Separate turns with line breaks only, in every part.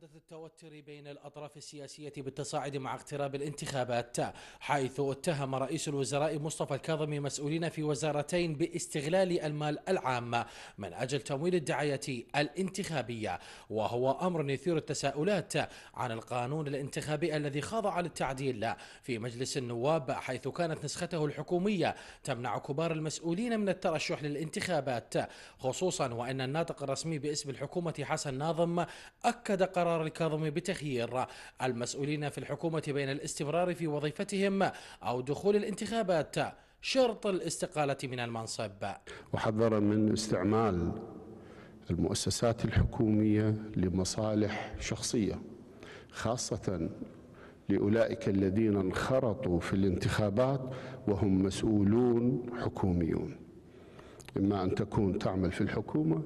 حدث التوتر بين الأطراف السياسية بالتصاعد مع اقتراب الانتخابات حيث اتهم رئيس الوزراء مصطفى الكاظمي مسؤولين في وزارتين باستغلال المال العام من أجل تمويل الدعاية الانتخابية وهو أمر يثير التساؤلات عن القانون الانتخابي الذي خاضع للتعديل في مجلس النواب حيث كانت نسخته الحكومية تمنع كبار المسؤولين من الترشح للانتخابات خصوصا وأن الناطق الرسمي باسم الحكومة حسن ناظم أكد قرار قرار الكاظمي بتخيير المسؤولين في الحكومة بين الاستمرار في وظيفتهم أو دخول الانتخابات شرط الاستقالة من المنصب
وحذر من استعمال المؤسسات الحكومية لمصالح شخصية خاصة لأولئك الذين انخرطوا في الانتخابات وهم مسؤولون حكوميون إما أن تكون تعمل في الحكومة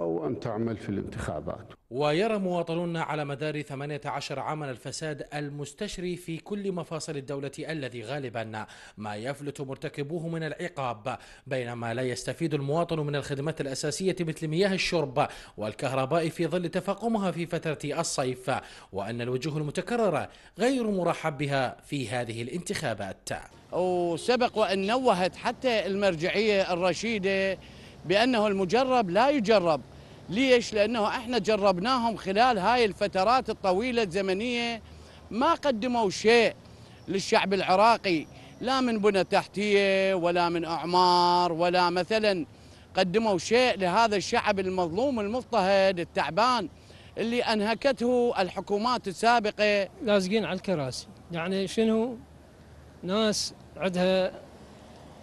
أو أن تعمل في الانتخابات
ويرى مواطنون على مدار 18 عاما الفساد المستشري في كل مفاصل الدولة الذي غالبا ما يفلت مرتكبوه من العقاب بينما لا يستفيد المواطن من الخدمات الأساسية مثل مياه الشرب والكهرباء في ظل تفاقمها في فترة الصيف وأن الوجوه المتكررة غير مرحب بها في هذه الانتخابات
وسبق وأن نوهت حتى المرجعية الرشيدة بأنه المجرب لا يجرب ليش؟ لأنه احنا جربناهم خلال هاي الفترات الطويلة الزمنية ما قدموا شيء للشعب العراقي لا من بنى تحتية ولا من أعمار ولا مثلا قدموا شيء لهذا الشعب المظلوم المضطهد التعبان اللي أنهكته
الحكومات السابقة لازقين على الكراسي يعني شنو ناس عندها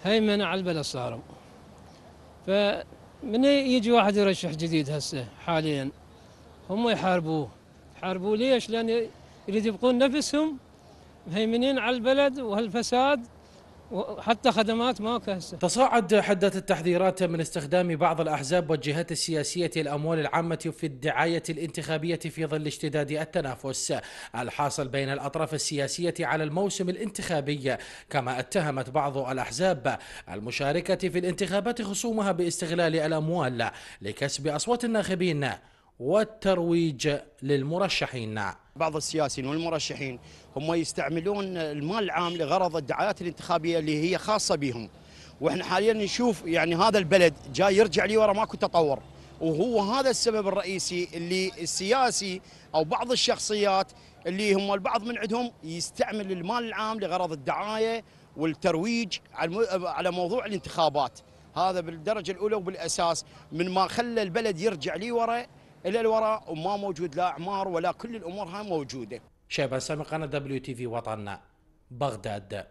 هيمنة على البلد صاروا فمن يجي واحد يرشح جديد هسه حاليا هم يحاربوه يحاربوه ليش؟ لأن يريد يبقون نفسهم مهيمنين على البلد وهالفساد وحتى خدمات ما هسه تصاعد حدة التحذيرات من استخدام
بعض الأحزاب والجهات السياسية الأموال العامة في الدعاية الانتخابية في ظل اشتداد التنافس الحاصل بين الأطراف السياسية على الموسم الانتخابي كما اتهمت بعض الأحزاب المشاركة في الانتخابات خصومها باستغلال الأموال لكسب أصوات الناخبين والترويج
للمرشحين نعم. بعض السياسيين والمرشحين هم يستعملون المال العام لغرض الدعايات الانتخابيه اللي هي خاصه بهم واحنا حاليا نشوف يعني هذا البلد جاي يرجع لي ورا ماكو تطور وهو هذا السبب الرئيسي اللي السياسي او بعض الشخصيات اللي هم البعض من عندهم يستعمل المال العام لغرض الدعايه والترويج على موضوع الانتخابات هذا بالدرجه الاولى وبالاساس من ما خلى البلد يرجع لي ورا الى الوراء وما موجود لا اعمار ولا كل الامور هاي موجوده
شيبان سامي قناه دبليو تي في وطننا بغداد